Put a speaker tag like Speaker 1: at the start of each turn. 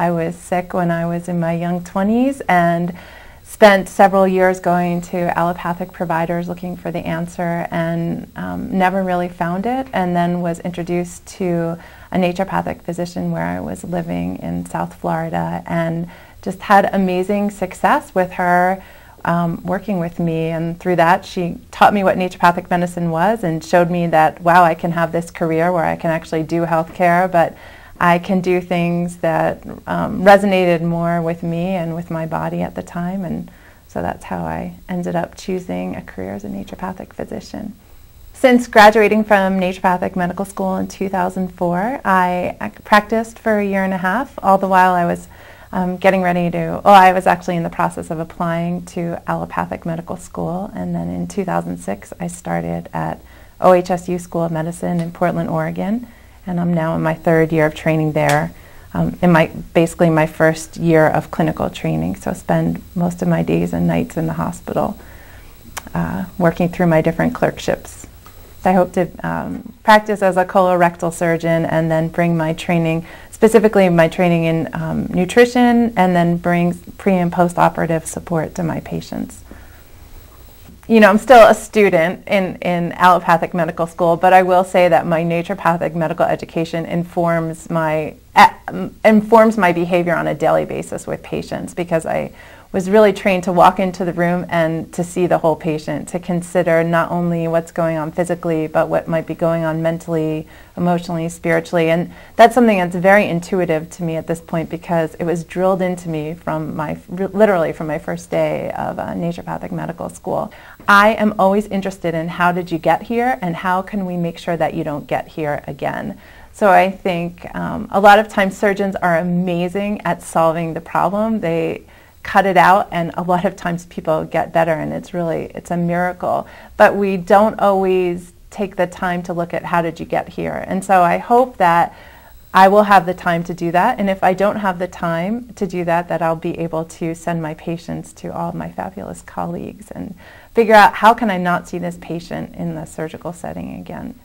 Speaker 1: I was sick when I was in my young 20s and spent several years going to allopathic providers looking for the answer and um, never really found it and then was introduced to a naturopathic physician where I was living in South Florida and just had amazing success with her um, working with me and through that she taught me what naturopathic medicine was and showed me that wow I can have this career where I can actually do healthcare but I can do things that um, resonated more with me and with my body at the time. And so that's how I ended up choosing a career as a naturopathic physician. Since graduating from naturopathic medical school in 2004, I practiced for a year and a half, all the while I was um, getting ready to, oh, I was actually in the process of applying to allopathic medical school. And then in 2006, I started at OHSU School of Medicine in Portland, Oregon and I'm now in my third year of training there. Um, in my basically my first year of clinical training, so I spend most of my days and nights in the hospital, uh, working through my different clerkships. I hope to um, practice as a colorectal surgeon and then bring my training, specifically my training in um, nutrition, and then bring pre and post operative support to my patients you know, I'm still a student in, in allopathic medical school, but I will say that my naturopathic medical education informs my informs my behavior on a daily basis with patients because I was really trained to walk into the room and to see the whole patient, to consider not only what's going on physically, but what might be going on mentally, emotionally, spiritually. And that's something that's very intuitive to me at this point because it was drilled into me from my, literally from my first day of uh, naturopathic medical school. I am always interested in how did you get here and how can we make sure that you don't get here again. So I think um, a lot of times surgeons are amazing at solving the problem. They cut it out and a lot of times people get better and it's really, it's a miracle. But we don't always take the time to look at how did you get here. And so I hope that I will have the time to do that. And if I don't have the time to do that, that I'll be able to send my patients to all of my fabulous colleagues and figure out how can I not see this patient in the surgical setting again.